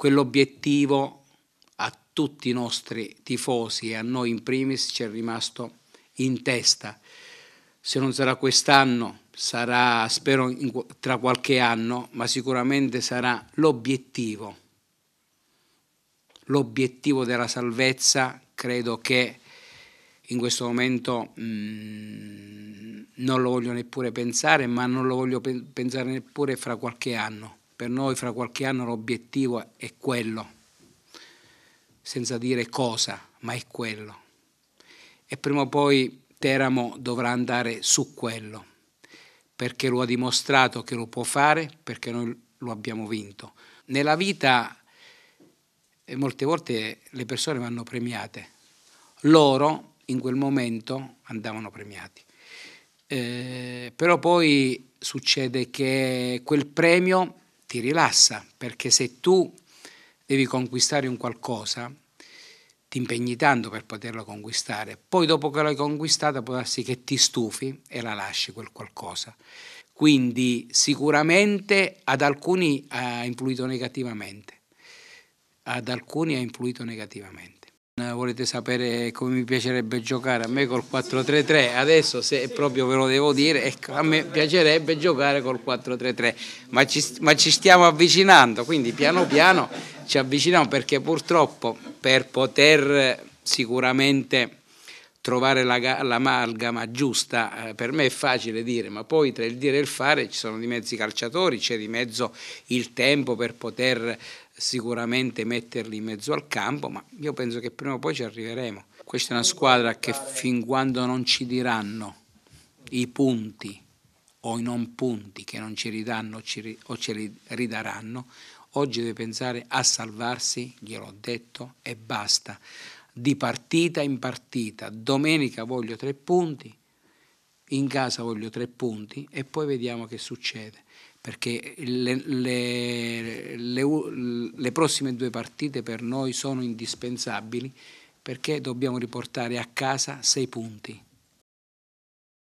quell'obiettivo a tutti i nostri tifosi e a noi in primis ci è rimasto in testa. Se non sarà quest'anno, sarà spero in, tra qualche anno, ma sicuramente sarà l'obiettivo. L'obiettivo della salvezza credo che in questo momento mh, mm, non lo voglio neppure pensare, ma non lo voglio pe pensare neppure fra qualche anno. Per noi fra qualche anno l'obiettivo è quello, senza dire cosa, ma è quello. E prima o poi Teramo dovrà andare su quello, perché lo ha dimostrato che lo può fare, perché noi lo abbiamo vinto. Nella vita eh, molte volte le persone vanno premiate, loro in quel momento andavano premiati. Eh, però poi succede che quel premio ti rilassa, perché se tu devi conquistare un qualcosa, ti impegni tanto per poterlo conquistare, poi dopo che l'hai conquistata può darsi che ti stufi e la lasci quel qualcosa. Quindi sicuramente ad alcuni ha influito negativamente, ad alcuni ha influito negativamente. Eh, volete sapere come mi piacerebbe giocare? A me col 4-3-3, adesso se proprio ve lo devo dire, a me piacerebbe giocare col 4-3-3, ma, ma ci, stiamo avvicinando, quindi piano piano ci avviciniamo perché purtroppo per poter sicuramente trovare la, l'amalgama giusta, eh, per me è facile dire, ma poi tra il dire e il fare ci sono di mezzo i calciatori, c'è di mezzo il tempo per poter sicuramente metterli in mezzo al campo, ma io penso che prima o poi ci arriveremo. Questa è una squadra che fin quando non ci diranno i punti o i non punti che non ci ridanno o ce li ridaranno, oggi deve pensare a salvarsi, gliel'ho detto, e basta di partita in partita. Domenica voglio tre punti, in casa voglio tre punti e poi vediamo che succede. Perché le, le, le, le prossime due partite per noi sono indispensabili perché dobbiamo riportare a casa sei punti.